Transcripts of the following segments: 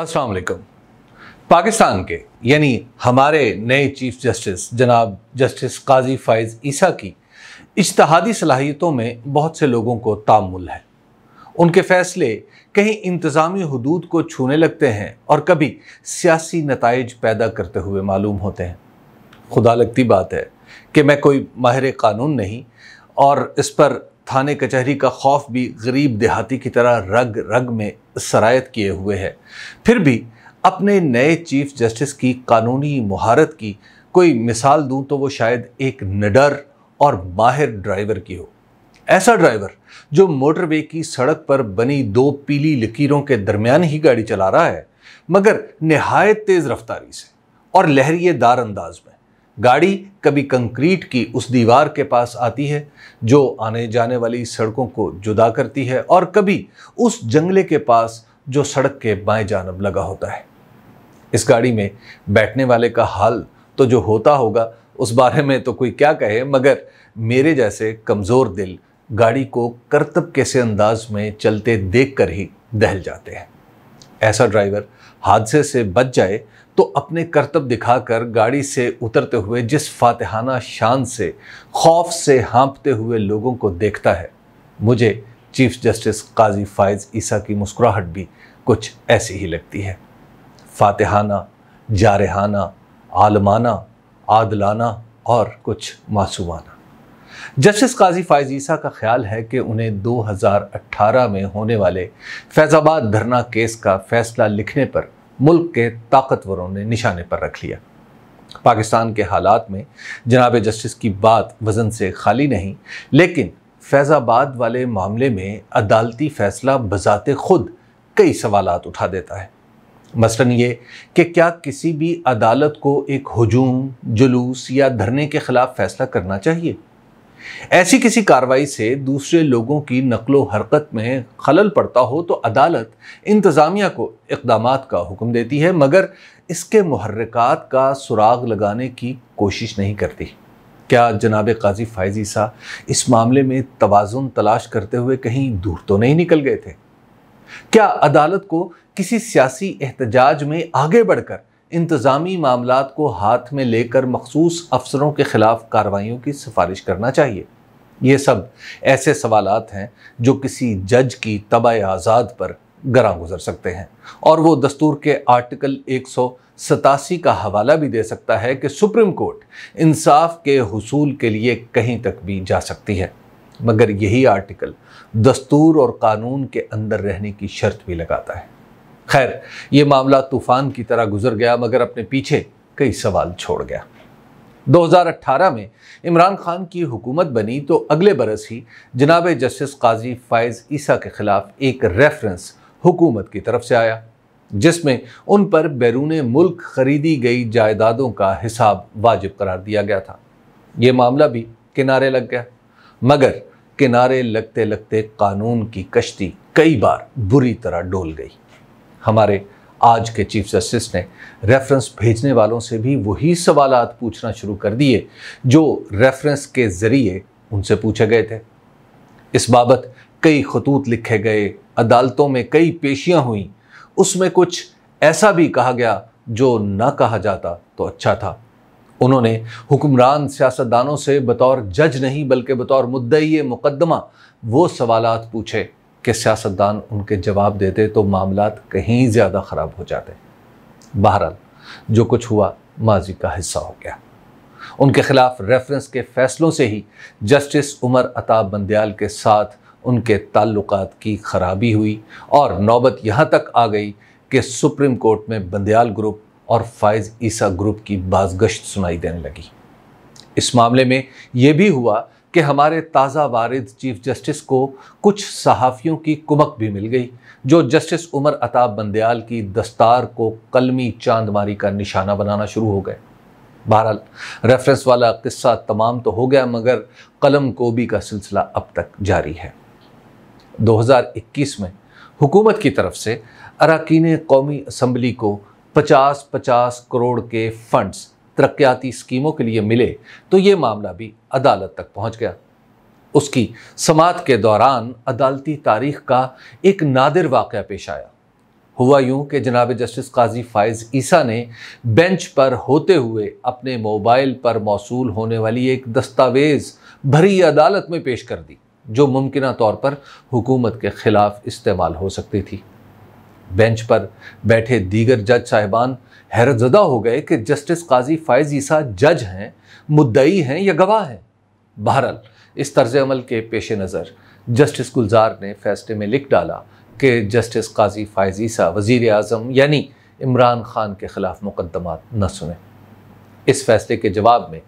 अस्सलाम वालेकुम पाकिस्तान के यानी हमारे नए चीफ जस्टिस जनाब जस्टिस काजी फ़ाइज़ ईसा की इजतहादी सलाहियतों में बहुत से लोगों को तामुल है उनके फ़ैसले कहीं इंतज़ामी हदूद को छूने लगते हैं और कभी सियासी नतज पैदा करते हुए मालूम होते हैं खुदा लगती बात है कि मैं कोई माहिर कानून नहीं और इस पर थाने कचहरी का खौफ भी गरीब देहाती की तरह रग रग में सरायत किए हुए है फिर भी अपने नए चीफ जस्टिस की कानूनी महारत की कोई मिसाल दूं तो वो शायद एक निडर और माहिर ड्राइवर की हो ऐसा ड्राइवर जो मोटरवे की सड़क पर बनी दो पीली लकीरों के दरमियान ही गाड़ी चला रहा है मगर नहायत तेज़ रफ्तारी से और लहरिएदार अंदाज में गाड़ी कभी कंक्रीट की उस दीवार के पास आती है जो आने जाने वाली सड़कों को जुदा करती है और कभी उस जंगले के पास जो सड़क के बाएं जानब लगा होता है इस गाड़ी में बैठने वाले का हाल तो जो होता होगा उस बारे में तो कोई क्या कहे मगर मेरे जैसे कमज़ोर दिल गाड़ी को करतब कैसे अंदाज में चलते देख कर ही दहल जाते हैं ऐसा ड्राइवर हादसे से बच जाए तो अपने करतब दिखाकर गाड़ी से उतरते हुए जिस फातहाना शान से खौफ से हाँपते हुए लोगों को देखता है मुझे चीफ जस्टिस काजी फायज़ ईसा की मुस्कुराहट भी कुछ ऐसी ही लगती है फातहाना जारहाना आलमाना आदलाना और कुछ मासूमाना जस्टिस काजी फायज ईसा का ख्याल है कि उन्हें 2018 में होने वाले फैज़ाबाद धरना केस का फैसला लिखने पर मुल्क के ताकतवरों ने निशाने पर रख लिया पाकिस्तान के हालात में जनाब जस्टिस की बात वजन से खाली नहीं लेकिन फैज़ाबाद वाले मामले में अदालती फैसला बजाते खुद कई सवाल उठा देता है मसलन ये कि क्या किसी भी अदालत को एक हजूम जुलूस या धरने के ख़िलाफ़ फैसला करना चाहिए ऐसी किसी कार्रवाई से दूसरे लोगों की नकलो हरकत में खलल पड़ता हो तो अदालत इंतज़ामिया को इकदाम का हुक्म देती है मगर इसके महरकत का सुराग लगाने की कोशिश नहीं करती क्या जनाब काजी फायजी सा इस मामले में तोज़ुन तलाश करते हुए कहीं दूर तो नहीं निकल गए थे क्या अदालत को किसी सियासी एहतजाज में आगे बढ़कर इंतज़ामी मामला को हाथ में लेकर मखसूस अफसरों के ख़िलाफ़ कार्रवाइयों की सिफारिश करना चाहिए ये सब ऐसे सवाल हैं जो किसी जज की तबाह आज़ाद पर गरा गुजर सकते हैं और वो दस्तूर के आर्टिकल एक सौ सतासी का हवाला भी दे सकता है कि सुप्रीम कोर्ट इंसाफ के हसूल के लिए कहीं तक भी जा सकती है मगर यही आर्टिकल दस्तूर और कानून के अंदर रहने की शर्त भी लगाता है खैर ये मामला तूफान की तरह गुजर गया मगर अपने पीछे कई सवाल छोड़ गया 2018 में इमरान खान की हुकूमत बनी तो अगले बरस ही जनाब जस्टिस काजी फ़ायज़ ईसा के ख़िलाफ़ एक रेफरेंस हुकूमत की तरफ से आया जिसमें उन पर बैरून मुल्क खरीदी गई जायदादों का हिसाब वाजिब करार दिया गया था ये मामला भी किनारे लग गया मगर किनारे लगते लगते कानून की कश्ती कई बार बुरी तरह डोल गई हमारे आज के चीफ जस्टिस ने रेफरेंस भेजने वालों से भी वही सवाल पूछना शुरू कर दिए जो रेफरेंस के ज़रिए उनसे पूछे गए थे इस बाबत कई खतूत लिखे गए अदालतों में कई पेशियां हुई उसमें कुछ ऐसा भी कहा गया जो ना कहा जाता तो अच्छा था उन्होंने हुक्मरान सियासतदानों से बतौर जज नहीं बल्कि बतौर मुद्दई मुकदमा वो सवाल पूछे कि सियासतदान उनके जवाब देते तो मामला कहीं ज़्यादा ख़राब हो जाते बहरहाल जो कुछ हुआ माजी का हिस्सा हो गया उनके खिलाफ रेफरेंस के फैसलों से ही जस्टिस उमर अताब बंदयाल के साथ उनके ताल्लुक की खराबी हुई और नौबत यहाँ तक आ गई कि सुप्रीम कोर्ट में बंदयाल ग्रुप और फ़ायज़ ईसा ग्रुप की बाजगश्त सुनाई देने लगी इस मामले में यह भी हुआ कि हमारे ताज़ा वारद चीफ जस्टिस को कुछ सहाफ़ियों की कुमक भी मिल गई जो जस्टिस उमर अताब बंदयाल की दस्तार को कलमी चांदमारी का निशाना बनाना शुरू हो गए बहरहाल रेफरेंस वाला किस्सा तमाम तो हो गया मगर कलम कोबी का सिलसिला अब तक जारी है 2021 में हुकूमत की तरफ से अरकान कौमी असम्बली को 50-50 करोड़ के फंड्स तरक्याती स्कीमों के लिए मिले तो ये मामला भी अदालत तक पहुंच गया उसकी समात के दौरान अदालती तारीख का एक नादिर वाक़ पेश आया हुआ यूं कि जनाब जस्टिस काजी फ़ायज़ ईसा ने बेंच पर होते हुए अपने मोबाइल पर मौसू होने वाली एक दस्तावेज़ भरी अदालत में पेश कर दी जो मुमकिन तौर पर हुकूमत के ख़िलाफ़ इस्तेमाल हो सकती थी बेंच पर बैठे दीगर जज साहिबान हैरतजदा हो गए कि जस्टिस काजी फायज ईसा जज हैं मुद्दई हैं या गवाह हैं बहरहाल इस तर्ज अमल के पेश नज़र जस्टिस गुलजार ने फैसले में लिख डाला कि जस्टिस काजी फायज ईसा वज़ी अजम यानी इमरान खान के ख़िलाफ़ मुकदमा न सुने इस फैसले के जवाब में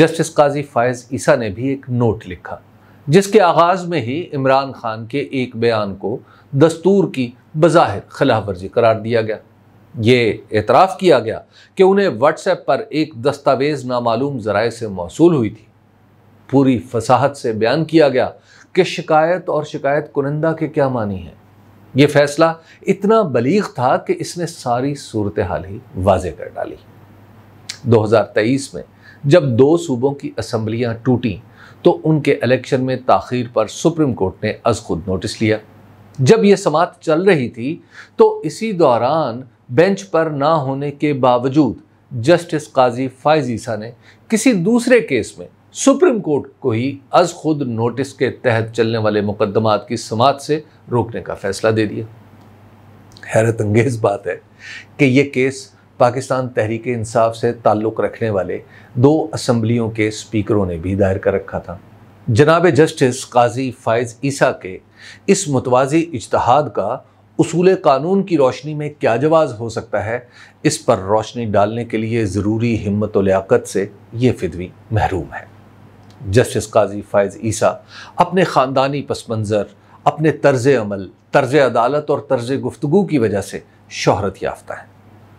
जस्टिस काजी फायज ईसा ने भी एक नोट लिखा जिसके आगाज़ में ही इमरान खान के एक बयान को दस्तूर की बज़ाहिर खिलाफ वर्जी करार दिया गया ये एतराफ़ किया गया कि उन्हें व्हाट्सएप पर एक दस्तावेज़ नामालूम ज़राए से मौसू हुई थी पूरी फसाहत से बयान किया गया कि शिकायत और शिकायत कुनंदा के क्या मानी है ये फैसला इतना बलीग था कि इसने सारी सूरत हाल ही वाज कर डाली 2023 में जब दो सूबों की असम्बलियाँ टूटी तो उनके इलेक्शन में ताखीर पर सुप्रीम कोर्ट ने अज खुद नोटिस लिया जब यह समात चल रही थी तो इसी दौरान बेंच पर ना होने के बावजूद जस्टिस काजी फायज ईसा ने किसी दूसरे केस में सुप्रीम कोर्ट को ही अज खुद नोटिस के तहत चलने वाले मुकदमात की समात से रोकने का फैसला दे दिया हैरत अंगेज बात है कि यह केस पाकिस्तान तहरीक इंसाफ से ताल्लुक़ रखने वाले दो असम्बलियों के स्पीकरों ने भी दायर कर रखा था जनाब जस्टिस काजी फ़ायज़ ईसा के इस मुतवाज़ी इजतहाद का असूल कानून की रोशनी में क्या जवाब हो सकता है इस पर रोशनी डालने के लिए ज़रूरी हिम्मत लियाकत से ये फिदवी महरूम है जस्टिस काजी फ़ायज़ ईसा अपने ख़ानदानी पस मंज़र अपने तर्ज अमल तर्ज अदालत और तर्ज गुफ्तु की वजह से शहरत याफ्ता है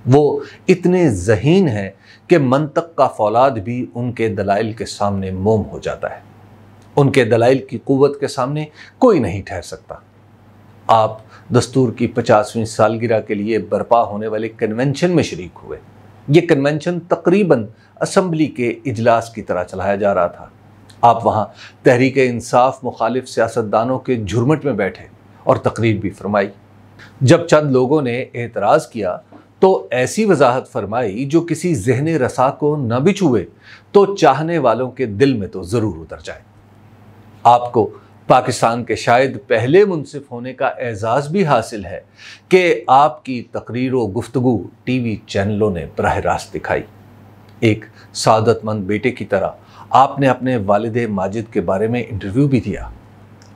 वो इतने जहीन हैं कि मनतक का फौलाद भी उनके दलाइल के सामने मोम हो जाता है उनके दलाइल की क़वत के सामने कोई नहीं ठहर सकता आप दस्तूर की पचासवीं सालगिरह के लिए बर्पा होने वाले कन्वेंशन में शरीक हुए ये कन्वेंशन तकरीबन असम्बली के इजलास की तरह चलाया जा रहा था आप वहाँ तहरीक इंसाफ मुखालिफ सियासतदानों के झुरमट में बैठे और तकरीर भी फरमाई जब चंद लोगों ने एतराज़ किया तो ऐसी वजाहत फरमाई जो किसी जहन रसा को न भी छुए तो चाहने वालों के दिल में तो ज़रूर उतर जाए आपको पाकिस्तान के शायद पहले मुनसिफ होने का एज़ाज़ भी हासिल है कि आपकी तकरीर व गुफ्तु टी वी चैनलों ने बरह रास्त दिखाई एक सादतमंद बेटे की तरह आपने अपने वालद माजिद के बारे में इंटरव्यू भी दिया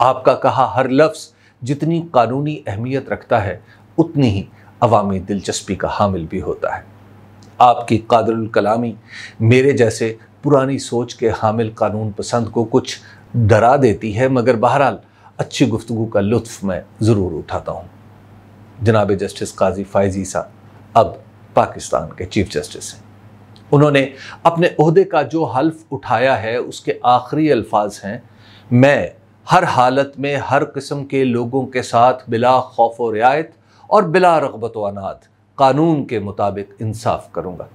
आपका कहा हर लफ्ज़ जितनी कानूनी अहमियत रखता है उतनी ही अवामी दिलचस्पी का हामिल भी होता है आपकी कादरुल कलामी मेरे जैसे पुरानी सोच के हामिल कानून पसंद को कुछ डरा देती है मगर बहरहाल अच्छी गुफ्तु का लुत्फ मैं ज़रूर उठाता हूँ जनाब जस्टिस काजी फायजी सा अब पाकिस्तान के चीफ जस्टिस हैं उन्होंने अपने अहदे का जो हल्फ उठाया है उसके आखिरी अल्फाज हैं मैं हर हालत में हर किस्म के लोगों के साथ बिला खौफ व रियायत और बिला रगबत अनाथ कानून के मुताबिक इंसाफ करूँगा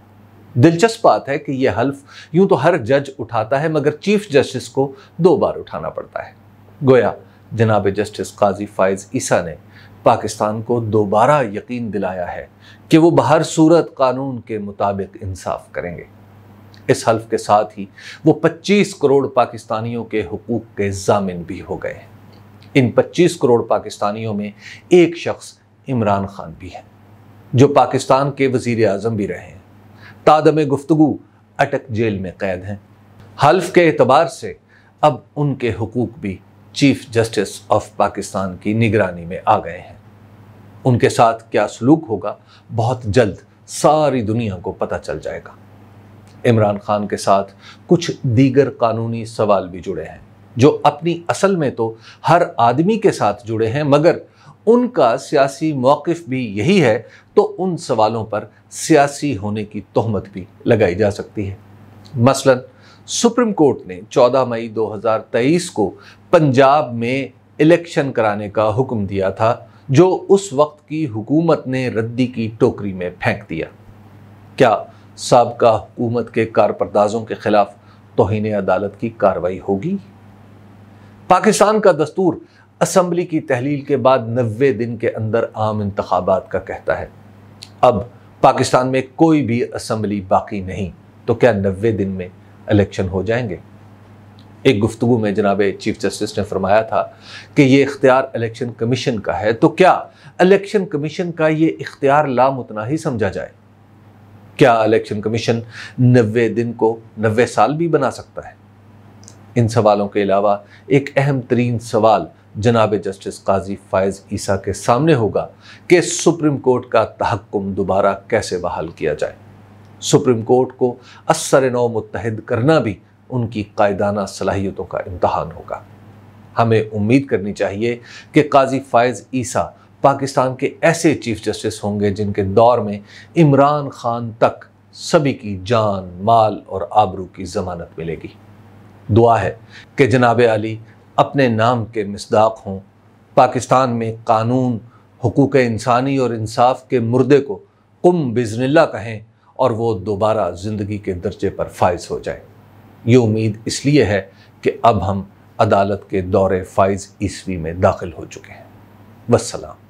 दिलचस्प बात है कि यह हल्फ यूं तो हर जज उठाता है मगर चीफ जस्टिस को दो बार उठाना पड़ता है गोया जनाब जस्टिस काजी फायज़ ईसा ने पाकिस्तान को दोबारा यकीन दिलाया है कि वो बहर सूरत कानून के मुताबिक इंसाफ करेंगे इस हल्फ के साथ ही वो 25 करोड़ पाकिस्तानियों के हकूक़ के जामिन भी हो गए हैं इन 25 करोड़ पाकिस्तानियों में एक शख्स इमरान खान भी हैं जो पाकिस्तान के वजीर अजम भी रहे हैं तादम गुफ्तु अटक जेल में कैद हैं हल्फ के अतबार से अब उनके हकूक भी चीफ जस्टिस ऑफ पाकिस्तान की निगरानी में आ गए हैं उनके साथ क्या सलूक होगा बहुत जल्द सारी दुनिया को पता चल जाएगा इमरान खान के साथ कुछ दीगर कानूनी सवाल भी जुड़े हैं जो अपनी असल में तो हर आदमी के साथ जुड़े हैं मगर उनका सियासी मौकफ भी यही है तो उन सवालों पर सियासी होने की तहमत भी लगाई जा सकती है मसलन सुप्रीम कोर्ट ने 14 मई 2023 को पंजाब में इलेक्शन कराने का हुक्म दिया था जो उस वक्त की हुकूमत ने रद्दी की टोकरी में फेंक दिया क्या सबका हुकूमत के कारपरदाजों के खिलाफ तोहन अदालत की कार्रवाई होगी पाकिस्तान का दस्तूर असम्बली की तहलील के बाद नबे दिन के अंदर आम इंतबात का कहता है अब पाकिस्तान में कोई भी असम्बली बाकी नहीं तो क्या नबे दिन में इलेक्शन हो जाएंगे एक गुफ्तु में जनाब चीफ जस्टिस ने फरमाया था कि यह इख्तियार इलेक्शन कमीशन का है तो क्या इलेक्शन कमीशन का ये इख्तियार उतना ही समझा जाए क्या इलेक्शन कमीशन नबे दिन को नबे साल भी बना सकता है इन सवालों के अलावा एक अहम तरीन सवाल जनाब जस्टिस काजी फ़ायज़ ईसा के सामने होगा कि सुप्रीम कोर्ट का तहक्म दोबारा कैसे बहाल किया जाए सुप्रीम कोर्ट को असर नौ मुतहद करना भी उनकी कायदाना सलाहियतों का इम्तहान होगा हमें उम्मीद करनी चाहिए कि काजी फ़ायज़ ईसा पाकिस्तान के ऐसे चीफ जस्टिस होंगे जिनके दौर में इमरान खान तक सभी की जान माल और आबरू की जमानत मिलेगी दुआ है कि जनाब अली अपने नाम के मसदाक हों पाकिस्तान में कानून हकूक़ इंसानी और इंसाफ के मुर्दे को कुम बिजनिल्ला कहें और वो दोबारा ज़िंदगी के दर्जे पर फाइज हो जाए ये उम्मीद इसलिए है कि अब हम अदालत के दौरे फाइज ईस्वी में दाखिल हो चुके हैं वसलाम